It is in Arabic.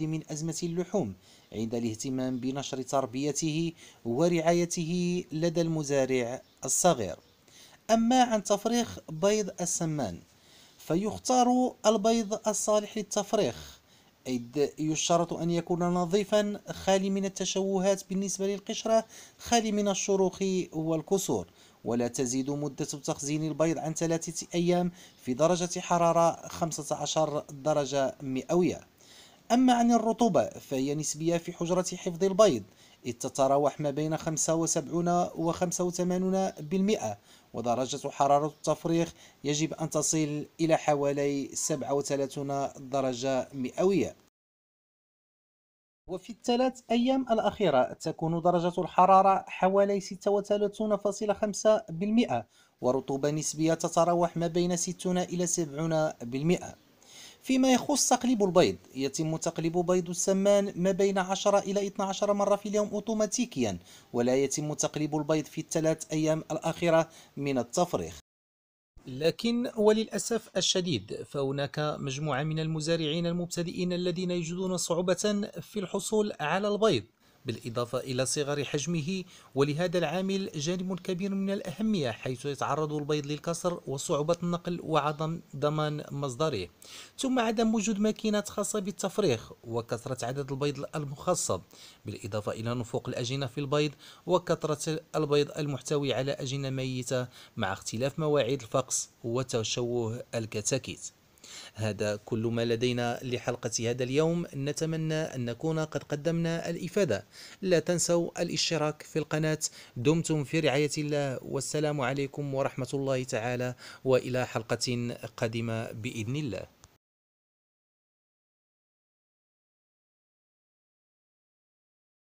من أزمة اللحوم عند الاهتمام بنشر تربيته ورعايته لدى المزارع الصغير أما عن تفريخ بيض السمان فيختار البيض الصالح للتفريخ إذ يشترط أن يكون نظيفا خالي من التشوهات بالنسبة للقشرة خالي من الشروخ والكسور ولا تزيد مدة تخزين البيض عن ثلاثة أيام في درجة حرارة 15 درجة مئوية أما عن الرطوبة فهي نسبية في حجرة حفظ البيض إذ تتراوح ما بين 75 و 85% ودرجة حرارة التفريخ يجب أن تصل إلى حوالي 37 درجة مئوية وفي الثلاث أيام الأخيرة تكون درجة الحرارة حوالي 36.5% ورطوبة نسبية تتراوح ما بين 60 إلى 70% فيما يخص تقليب البيض يتم تقليب بيض السمان ما بين 10 إلى 12 مرة في اليوم أوتوماتيكيا ولا يتم تقليب البيض في الثلاث أيام الأخيرة من التفريخ لكن وللأسف الشديد فهناك مجموعة من المزارعين المبتدئين الذين يجدون صعوبة في الحصول على البيض بالإضافة إلى صغر حجمه ولهذا العامل جانب كبير من الأهمية حيث يتعرض البيض للكسر وصعوبة النقل وعدم ضمان مصدره ثم عدم وجود ماكينات خاصة بالتفريخ وكثرة عدد البيض المخصب بالإضافة إلى نفوق الأجنة في البيض وكثرة البيض المحتوي على أجنة ميتة مع اختلاف مواعيد الفقس وتشوه الكتاكيت هذا كل ما لدينا لحلقة هذا اليوم نتمنى أن نكون قد قدمنا الإفادة لا تنسوا الاشتراك في القناة دمتم في رعاية الله والسلام عليكم ورحمة الله تعالى وإلى حلقة قادمة بإذن الله